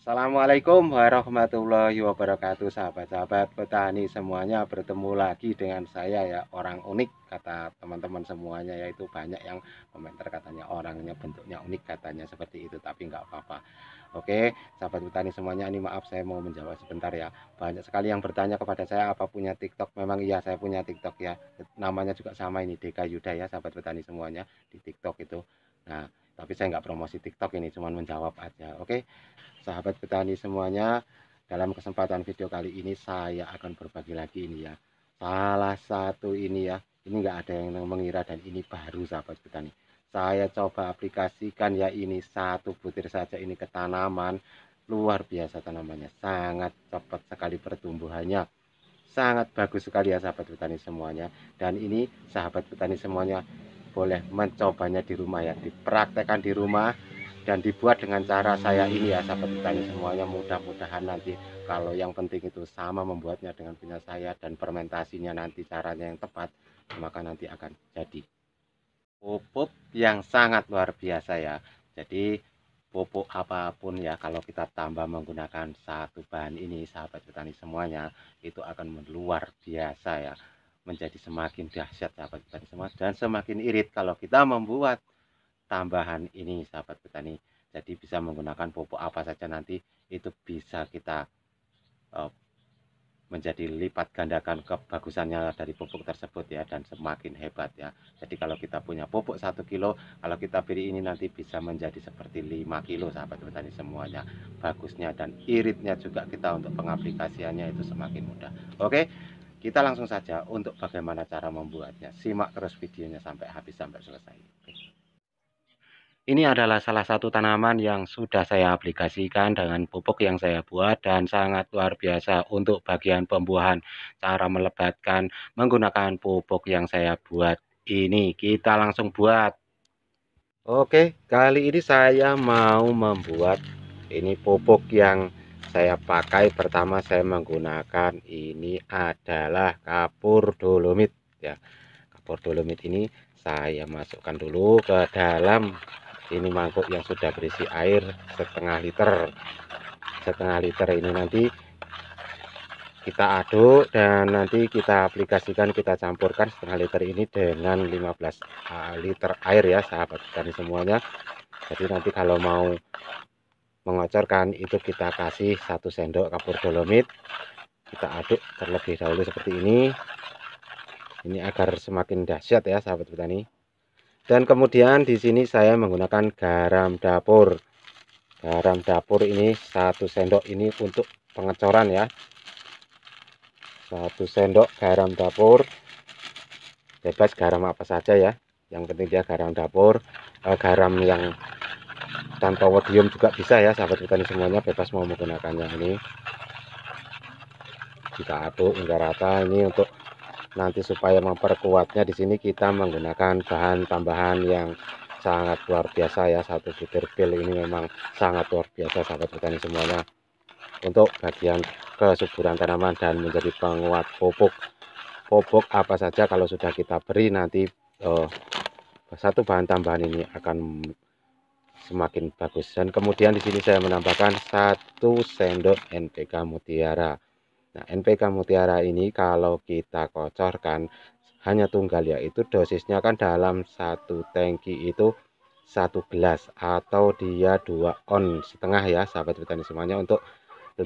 Assalamualaikum warahmatullahi wabarakatuh sahabat-sahabat petani semuanya bertemu lagi dengan saya ya orang unik kata teman-teman semuanya yaitu banyak yang komentar katanya orangnya bentuknya unik katanya seperti itu tapi nggak apa-apa Oke sahabat petani semuanya ini maaf saya mau menjawab sebentar ya banyak sekali yang bertanya kepada saya apa punya tiktok memang iya saya punya tiktok ya namanya juga sama ini Deka Yuda ya sahabat petani semuanya di tiktok itu nah tapi saya nggak promosi TikTok ini cuman menjawab aja oke sahabat petani semuanya dalam kesempatan video kali ini saya akan berbagi lagi ini ya salah satu ini ya ini nggak ada yang mengira dan ini baru sahabat petani saya coba aplikasikan ya ini satu butir saja ini ke tanaman luar biasa tanamannya sangat cepat sekali pertumbuhannya sangat bagus sekali ya sahabat petani semuanya dan ini sahabat petani semuanya boleh mencobanya di rumah ya dipraktekkan di rumah dan dibuat dengan cara saya ini ya sahabat petani semuanya mudah-mudahan nanti kalau yang penting itu sama membuatnya dengan punya saya dan fermentasinya nanti caranya yang tepat maka nanti akan jadi pupuk yang sangat luar biasa ya jadi pupuk apapun ya kalau kita tambah menggunakan satu bahan ini sahabat petani semuanya itu akan luar biasa ya menjadi semakin dahsyat sahabat petani semua dan semakin irit kalau kita membuat tambahan ini sahabat petani jadi bisa menggunakan pupuk apa saja nanti itu bisa kita uh, menjadi lipat gandakan kebagusannya dari pupuk tersebut ya dan semakin hebat ya jadi kalau kita punya pupuk satu kilo kalau kita beri ini nanti bisa menjadi seperti lima kilo sahabat petani semuanya bagusnya dan iritnya juga kita untuk pengaplikasiannya itu semakin mudah oke kita langsung saja untuk bagaimana cara membuatnya. Simak terus videonya sampai habis sampai selesai. Ini adalah salah satu tanaman yang sudah saya aplikasikan dengan pupuk yang saya buat dan sangat luar biasa untuk bagian pembuahan cara melebatkan menggunakan pupuk yang saya buat ini. Kita langsung buat. Oke, kali ini saya mau membuat ini pupuk yang saya pakai pertama saya menggunakan ini adalah kapur dolomit ya kapur dolomit ini saya masukkan dulu ke dalam ini mangkuk yang sudah berisi air setengah liter setengah liter ini nanti kita aduk dan nanti kita aplikasikan kita campurkan setengah liter ini dengan 15 ah, liter air ya sahabat kami semuanya jadi nanti kalau mau mengocorkan itu kita kasih satu sendok kapur dolomit kita aduk terlebih dahulu seperti ini ini agar semakin dahsyat ya sahabat petani dan kemudian di sini saya menggunakan garam dapur garam dapur ini satu sendok ini untuk pengecoran ya satu sendok garam dapur bebas garam apa saja ya yang penting dia garam dapur eh, garam yang tanpa wodium juga bisa ya sahabat petani semuanya bebas mau menggunakannya ini kita aduk hingga rata ini untuk nanti supaya memperkuatnya di sini kita menggunakan bahan tambahan yang sangat luar biasa ya satu butir pil ini memang sangat luar biasa sahabat petani semuanya untuk bagian kesuburan tanaman dan menjadi penguat pupuk pupuk apa saja kalau sudah kita beri nanti eh, satu bahan tambahan ini akan semakin bagus dan kemudian di sini saya menambahkan satu sendok NPK mutiara nah NPK mutiara ini kalau kita kocorkan hanya tunggal ya itu dosisnya kan dalam satu tangki itu satu gelas atau dia dua on setengah ya sahabat petani semuanya untuk 15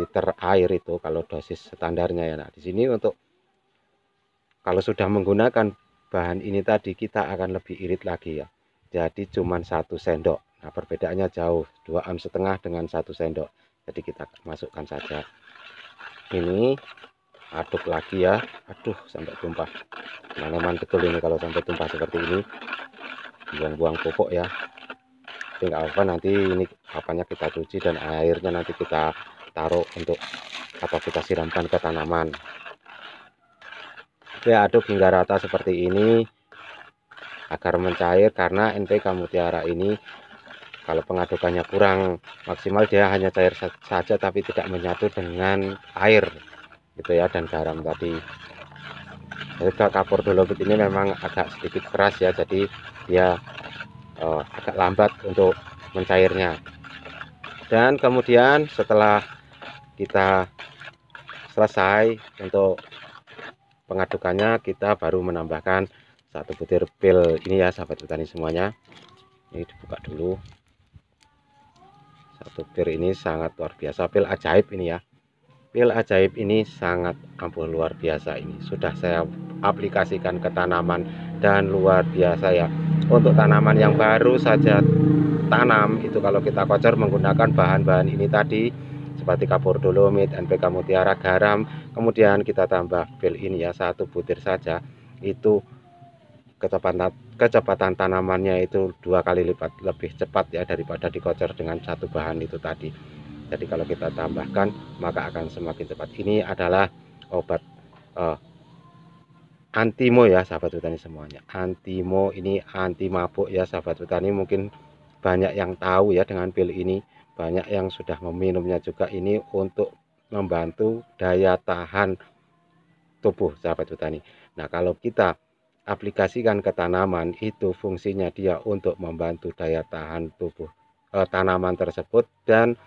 liter air itu kalau dosis standarnya ya nah di sini untuk kalau sudah menggunakan bahan ini tadi kita akan lebih irit lagi ya jadi cuma satu sendok nah perbedaannya jauh dua am setengah dengan satu sendok jadi kita masukkan saja ini aduk lagi ya aduh sampai tumpah teman-teman betul ini kalau sampai tumpah seperti ini buang-buang pupuk ya tinggal apa nanti ini apanya kita cuci dan airnya nanti kita taruh untuk atau kita siramkan ke tanaman ya aduk hingga rata seperti ini agar mencair karena NPK mutiara ini kalau pengadukannya kurang maksimal dia hanya cair saja tapi tidak menyatu dengan air gitu ya dan garam tadi jadi kapur dolomit ini memang agak sedikit keras ya jadi dia uh, agak lambat untuk mencairnya dan kemudian setelah kita selesai untuk pengadukannya kita baru menambahkan satu butir pil ini ya sahabat petani semuanya ini dibuka dulu satu pil ini sangat luar biasa pil ajaib ini ya pil ajaib ini sangat ampuh luar biasa ini sudah saya aplikasikan ke tanaman dan luar biasa ya untuk tanaman yang baru saja tanam itu kalau kita kocor menggunakan bahan-bahan ini tadi seperti kapur dolomit, NPK mutiara, garam, kemudian kita tambah pil ini ya satu butir saja itu kecepatan kecepatan tanamannya itu dua kali lipat lebih cepat ya daripada dikocor dengan satu bahan itu tadi jadi kalau kita tambahkan maka akan semakin cepat ini adalah obat uh, antimo ya sahabat petani semuanya antimo ini anti mabuk ya sahabat petani mungkin banyak yang tahu ya dengan pil ini banyak yang sudah meminumnya juga ini untuk membantu daya tahan tubuh sahabat petani nah kalau kita aplikasikan ke tanaman itu fungsinya dia untuk membantu daya tahan tubuh e, tanaman tersebut dan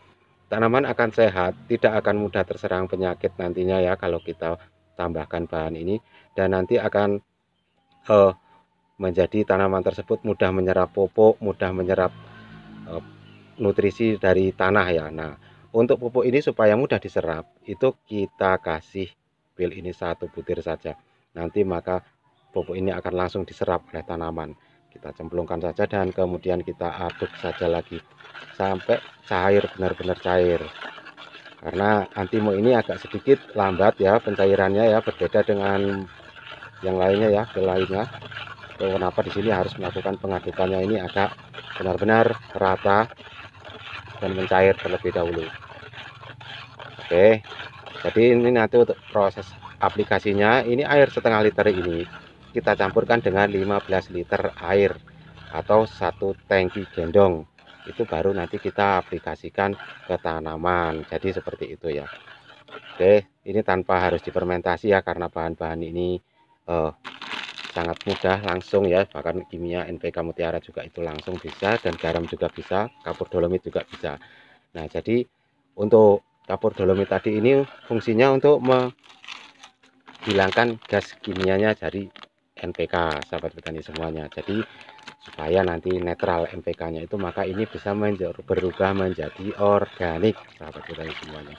tanaman akan sehat tidak akan mudah terserang penyakit nantinya ya kalau kita tambahkan bahan ini dan nanti akan e, menjadi tanaman tersebut mudah menyerap pupuk mudah menyerap e, nutrisi dari tanah ya nah untuk pupuk ini supaya mudah diserap itu kita kasih pil ini satu butir saja nanti maka pupuk ini akan langsung diserap oleh tanaman kita cemplungkan saja dan kemudian kita aduk saja lagi sampai cair benar-benar cair karena antimo ini agak sedikit lambat ya pencairannya ya berbeda dengan yang lainnya ya ke lainnya kenapa di sini harus melakukan pengadukannya ini agak benar-benar rata dan mencair terlebih dahulu oke jadi ini nanti untuk proses aplikasinya ini air setengah liter ini kita campurkan dengan 15 liter air atau satu tangki gendong itu baru nanti kita aplikasikan ke tanaman jadi seperti itu ya Oke ini tanpa harus dipermentasi ya karena bahan-bahan ini eh, sangat mudah langsung ya bahkan kimia NPK mutiara juga itu langsung bisa dan garam juga bisa kapur dolomit juga bisa nah jadi untuk kapur dolomit tadi ini fungsinya untuk menghilangkan gas kimianya dari NPK sahabat petani semuanya jadi supaya nanti netral NPK nya itu maka ini bisa berubah menjadi organik sahabat petani semuanya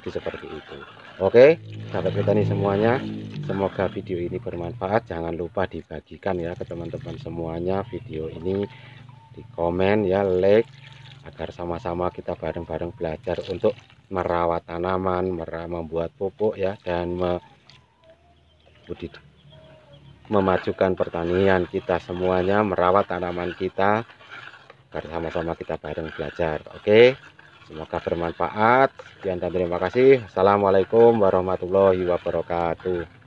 jadi seperti itu oke sahabat petani semuanya semoga video ini bermanfaat jangan lupa dibagikan ya ke teman-teman semuanya video ini di komen ya like agar sama-sama kita bareng-bareng belajar untuk merawat tanaman, merah membuat pupuk ya dan budidaya memajukan pertanian kita semuanya merawat tanaman kita agar sama-sama kita bareng belajar oke semoga bermanfaat sekian dan terima kasih assalamualaikum warahmatullahi wabarakatuh